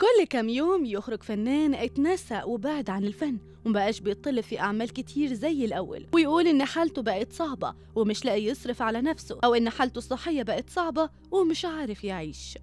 كل كام يوم يخرج فنان اتنسى وبعد عن الفن ومبقاش بيطلع في أعمال كتير زي الأول ويقول إن حالته بقت صعبة ومش لاقي يصرف على نفسه أو إن حالته الصحية بقت صعبة ومش عارف يعيش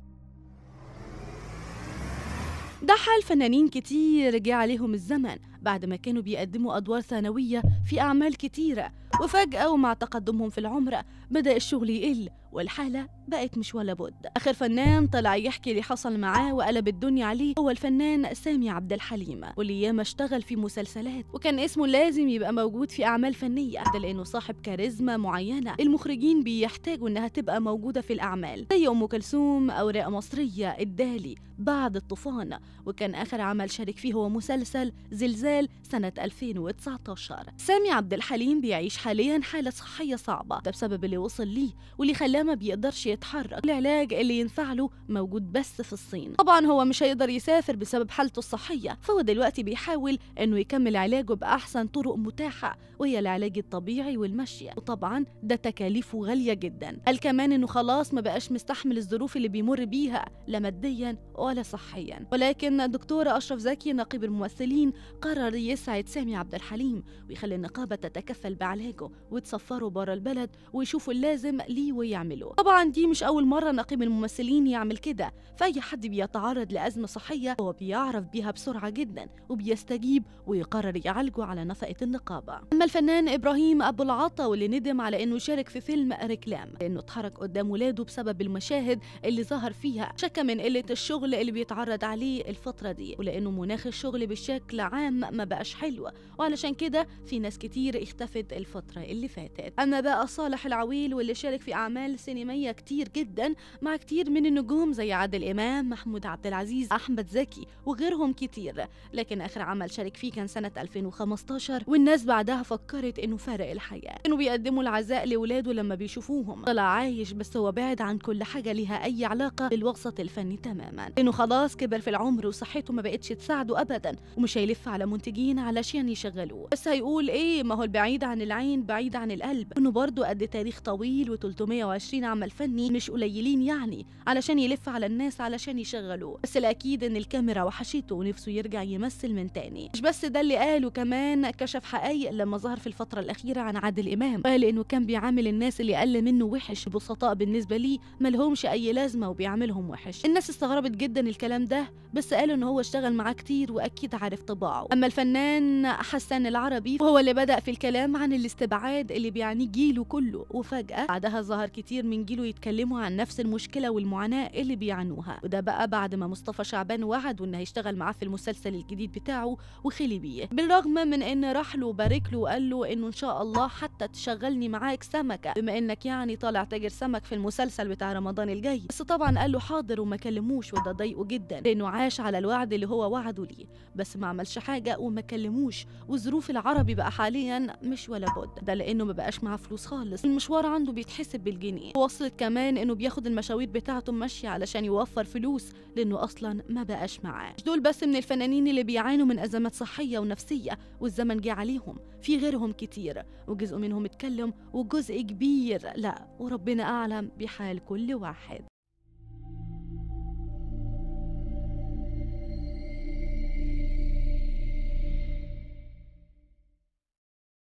ده حال فنانين كتير جه عليهم الزمن بعد ما كانوا بيقدموا أدوار ثانوية في أعمال كتيرة وفجأة ومع تقدمهم في العمر بدأ الشغل يقل والحالة بقت مش ولا بد آخر فنان طلع يحكي اللي حصل معاه وقلب الدنيا عليه هو الفنان سامي عبد الحليم واللي ياما اشتغل في مسلسلات وكان اسمه لازم يبقى موجود في أعمال فنية ده لأنه صاحب كاريزما معينة المخرجين بيحتاجوا إنها تبقى موجودة في الأعمال زي أم كلثوم أوراق مصرية الدالي بعد الطوفان وكان آخر عمل شارك فيه هو مسلسل زلزال شوال سنة 2019 سامي عبد الحليم بيعيش حاليا حالة صحية صعبة ده بسبب اللي وصل ليه واللي خلاه ما بيقدرش يتحرك العلاج اللي ينفع له موجود بس في الصين طبعا هو مش هيقدر يسافر بسبب حالته الصحية فهو دلوقتي بيحاول انه يكمل علاجه بأحسن طرق متاحة وهي العلاج الطبيعي والمشي وطبعا ده تكاليفه غالية جدا قال كمان انه خلاص ما بقاش مستحمل الظروف اللي بيمر بيها لا ماديا ولا صحيا ولكن الدكتور أشرف زكي نقيب الممثلين قرر قرر يسعد سامي عبد الحليم ويخلي النقابة تتكفل بعلاجه وتصفره برا البلد ويشوفوا اللازم ليه ويعمله طبعا دي مش أول مرة نقيب الممثلين يعمل كده فأي حد بيتعرض لأزمة صحية هو بيعرف بيها بسرعة جدا وبيستجيب ويقرر يعالجه على نفقة النقابة أما الفنان إبراهيم أبو العطا واللي ندم على إنه شارك في فيلم ريكلام لأنه اتحرك قدام ولاده بسبب المشاهد اللي ظهر فيها شك من قلة الشغل اللي بيتعرض عليه الفترة دي ولأنه مناخ الشغل بشكل عام ما بقاش حلو وعلشان كده في ناس كتير اختفت الفترة اللي فاتت أما بقى صالح العويل واللي شارك في أعمال سينمائية كتير جدا مع كتير من النجوم زي عادل إمام محمود عبد العزيز أحمد زكي وغيرهم كتير لكن آخر عمل شارك فيه كان سنة 2015 والناس بعدها فكرت إنه فارق الحياة إنه بيقدموا العزاء لأولاده لما بيشوفوهم طلع عايش بس هو بعد عن كل حاجة ليها أي علاقة بالوسط الفني تماما إنه خلاص كبر في العمر وصحته ما بقتش تساعده أبدا ومش هيلف على منتج المنتجين علشان يشغلوه بس هيقول ايه ما هو البعيد عن العين بعيد عن القلب انه برضه قد تاريخ طويل و320 عمل فني مش قليلين يعني علشان يلف على الناس علشان يشغلوه بس الاكيد ان الكاميرا وحشته ونفسه يرجع يمثل من تاني مش بس ده اللي قاله كمان كشف حقائق لما ظهر في الفترة الأخيرة عن عادل إمام قال إنه كان بيعامل الناس اللي أقل منه وحش بسطاء بالنسبة ليه ملهمش أي لازمة وبيعاملهم وحش الناس استغربت جدا الكلام ده بس قالوا إن هو اشتغل معاه كتير وأكيد عارف طباعه أما الفنان حسان العربي وهو اللي بدأ في الكلام عن الاستبعاد اللي بيعنيه جيله كله وفجأة بعدها ظهر كتير من جيله يتكلموا عن نفس المشكلة والمعاناة اللي بيعانوها وده بقى بعد ما مصطفى شعبان وعده إنه هيشتغل معاه في المسلسل الجديد بتاعه وخلي بيه بالرغم من إن راح له وبارك له وقال له إنه إن شاء الله حتى تشغلني معاك سمكة بما إنك يعني طالع تاجر سمك في المسلسل بتاع رمضان الجاي بس طبعا قال له حاضر وما كلموش وده ضايقه جدا لأنه عاش على الوعد اللي هو وعده ليه بس ما عملش حاجة وما كلموش والظروف العربي بقى حاليا مش ولا بد ده لانه ما بقاش معاه فلوس خالص المشوار عنده بيتحسب بالجنيه وصلت كمان انه بياخد المشاوير بتاعته ماشيه علشان يوفر فلوس لانه اصلا ما بقاش معاه مش دول بس من الفنانين اللي بيعانوا من ازمات صحيه ونفسيه والزمن جه عليهم في غيرهم كتير وجزء منهم اتكلم وجزء كبير لا وربنا اعلم بحال كل واحد